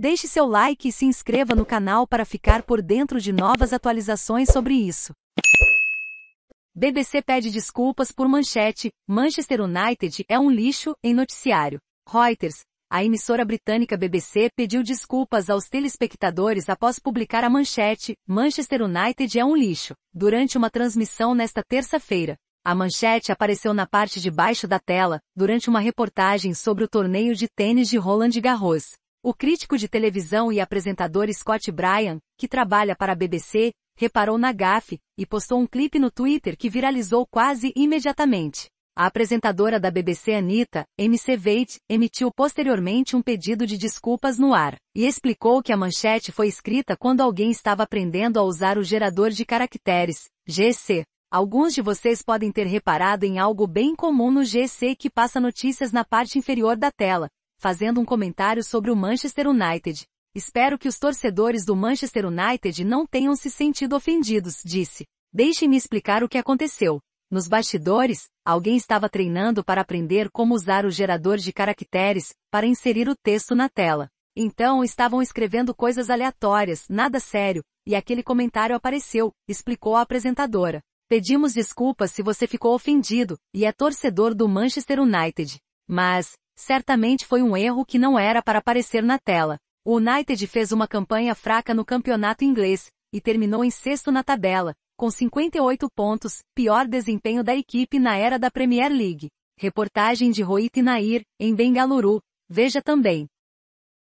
Deixe seu like e se inscreva no canal para ficar por dentro de novas atualizações sobre isso. BBC pede desculpas por manchete, Manchester United é um lixo em noticiário. Reuters, a emissora britânica BBC pediu desculpas aos telespectadores após publicar a manchete, Manchester United é um lixo, durante uma transmissão nesta terça-feira. A manchete apareceu na parte de baixo da tela, durante uma reportagem sobre o torneio de tênis de Roland Garros. O crítico de televisão e apresentador Scott Bryan, que trabalha para a BBC, reparou na gafe e postou um clipe no Twitter que viralizou quase imediatamente. A apresentadora da BBC Anita, MC Veit, emitiu posteriormente um pedido de desculpas no ar e explicou que a manchete foi escrita quando alguém estava aprendendo a usar o gerador de caracteres, GC. Alguns de vocês podem ter reparado em algo bem comum no GC que passa notícias na parte inferior da tela, fazendo um comentário sobre o Manchester United. Espero que os torcedores do Manchester United não tenham se sentido ofendidos, disse. Deixe-me explicar o que aconteceu. Nos bastidores, alguém estava treinando para aprender como usar o gerador de caracteres para inserir o texto na tela. Então estavam escrevendo coisas aleatórias, nada sério, e aquele comentário apareceu, explicou a apresentadora. Pedimos desculpas se você ficou ofendido e é torcedor do Manchester United. Mas, Certamente foi um erro que não era para aparecer na tela. O United fez uma campanha fraca no campeonato inglês, e terminou em sexto na tabela, com 58 pontos, pior desempenho da equipe na era da Premier League. Reportagem de e Nair, em Bengaluru. Veja também.